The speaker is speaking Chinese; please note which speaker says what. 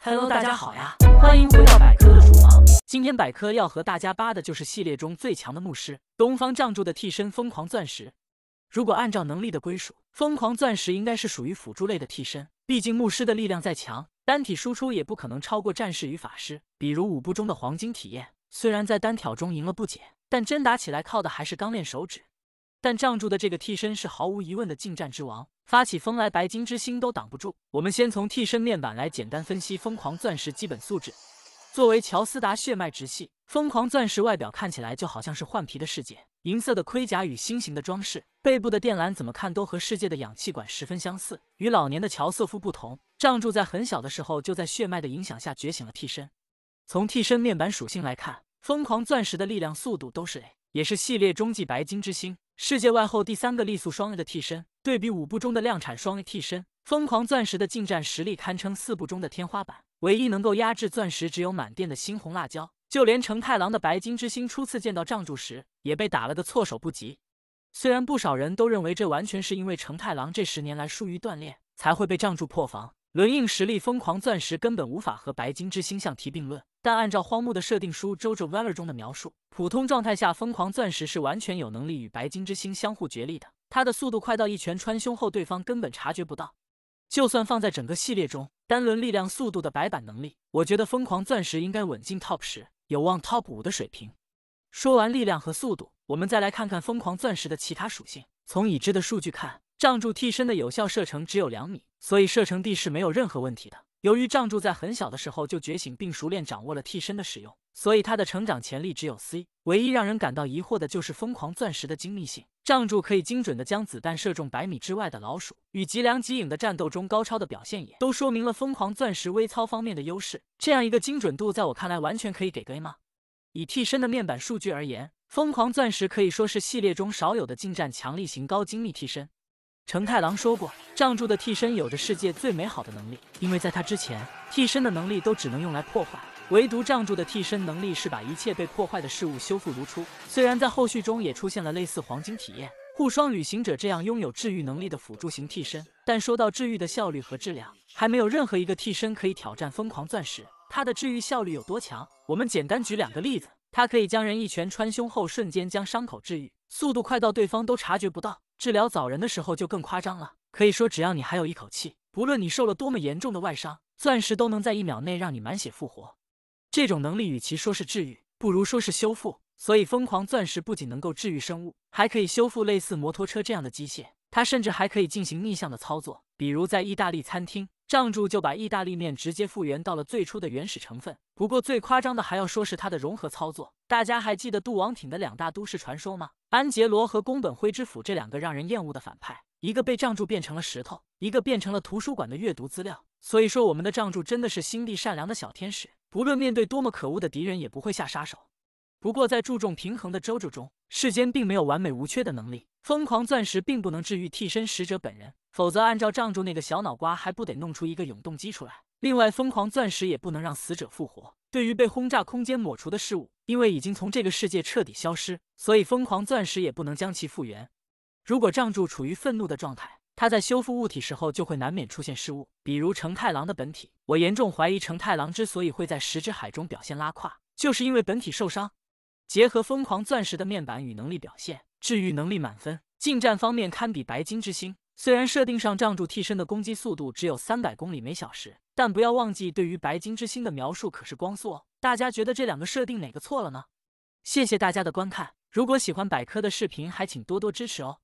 Speaker 1: Hello，大家好呀，欢迎回到百科的厨房。今天百科要和大家扒的就是系列中最强的牧师东方杖柱的替身疯狂钻石。如果按照能力的归属，疯狂钻石应该是属于辅助类的替身，毕竟牧师的力量再强，单体输出也不可能超过战士与法师。比如五部中的黄金体验，虽然在单挑中赢了不解，但真打起来靠的还是钢炼手指。但仗助的这个替身是毫无疑问的近战之王，发起风来白金之星都挡不住。我们先从替身面板来简单分析疯狂钻石基本素质。作为乔斯达血脉直系，疯狂钻石外表看起来就好像是换皮的世界，银色的盔甲与心形的装饰，背部的电缆怎么看都和世界的氧气管十分相似。与老年的乔瑟夫不同，仗助在很小的时候就在血脉的影响下觉醒了替身。从替身面板属性来看，疯狂钻石的力量、速度都是 A，也是系列中继白金之星。世界外后第三个力速双 A 的替身，对比五部中的量产双 A 替身，疯狂钻石的近战实力堪称四部中的天花板。唯一能够压制钻石，只有满电的猩红辣椒。就连成太郎的白金之星，初次见到杖柱时，也被打了个措手不及。虽然不少人都认为这完全是因为成太郎这十年来疏于锻炼，才会被杖柱破防。论硬实力，疯狂钻石根本无法和白金之星相提并论。但按照荒木的设定书《周周 v a l r 中的描述，普通状态下疯狂钻石是完全有能力与白金之星相互角力的。它的速度快到一拳穿胸后，对方根本察觉不到。就算放在整个系列中，单轮力量、速度的白板能力，我觉得疯狂钻石应该稳进 Top 十，有望 Top 五的水平。说完力量和速度，我们再来看看疯狂钻石的其他属性。从已知的数据看，仗助替身的有效射程只有两米，所以射程地是没有任何问题的。由于杖柱在很小的时候就觉醒并熟练掌握了替身的使用，所以他的成长潜力只有 C。唯一让人感到疑惑的就是疯狂钻石的精密性。杖柱可以精准的将子弹射中百米之外的老鼠，与吉良吉影的战斗中高超的表现也都说明了疯狂钻石微操方面的优势。这样一个精准度，在我看来完全可以给 A 吗？以替身的面板数据而言，疯狂钻石可以说是系列中少有的近战强力型高精密替身。成太郎说过，杖柱的替身有着世界最美好的能力，因为在他之前，替身的能力都只能用来破坏，唯独杖柱的替身能力是把一切被破坏的事物修复如初。虽然在后续中也出现了类似黄金体验、护双旅行者这样拥有治愈能力的辅助型替身，但说到治愈的效率和质量，还没有任何一个替身可以挑战疯狂钻石。它的治愈效率有多强？我们简单举两个例子：它可以将人一拳穿胸后，瞬间将伤口治愈，速度快到对方都察觉不到。治疗早人的时候就更夸张了，可以说只要你还有一口气，不论你受了多么严重的外伤，钻石都能在一秒内让你满血复活。这种能力与其说是治愈，不如说是修复。所以疯狂钻石不仅能够治愈生物，还可以修复类似摩托车这样的机械。它甚至还可以进行逆向的操作，比如在意大利餐厅。杖柱就把意大利面直接复原到了最初的原始成分。不过最夸张的还要说是它的融合操作。大家还记得《杜王挺的两大都市传说》吗？安杰罗和宫本辉之辅这两个让人厌恶的反派，一个被杖柱变成了石头，一个变成了图书馆的阅读资料。所以说我们的杖柱真的是心地善良的小天使，不论面对多么可恶的敌人也不会下杀手。不过在注重平衡的周柱中，世间并没有完美无缺的能力。疯狂钻石并不能治愈替身使者本人，否则按照仗助那个小脑瓜，还不得弄出一个永动机出来。另外，疯狂钻石也不能让死者复活。对于被轰炸空间抹除的事物，因为已经从这个世界彻底消失，所以疯狂钻石也不能将其复原。如果仗助处于愤怒的状态，他在修复物体时候就会难免出现失误，比如成太郎的本体。我严重怀疑成太郎之所以会在十之海中表现拉胯，就是因为本体受伤。结合疯狂钻石的面板与能力表现。治愈能力满分，近战方面堪比白金之星。虽然设定上障住替身的攻击速度只有三百公里每小时，但不要忘记，对于白金之星的描述可是光速哦。大家觉得这两个设定哪个错了呢？谢谢大家的观看，如果喜欢百科的视频，还请多多支持哦。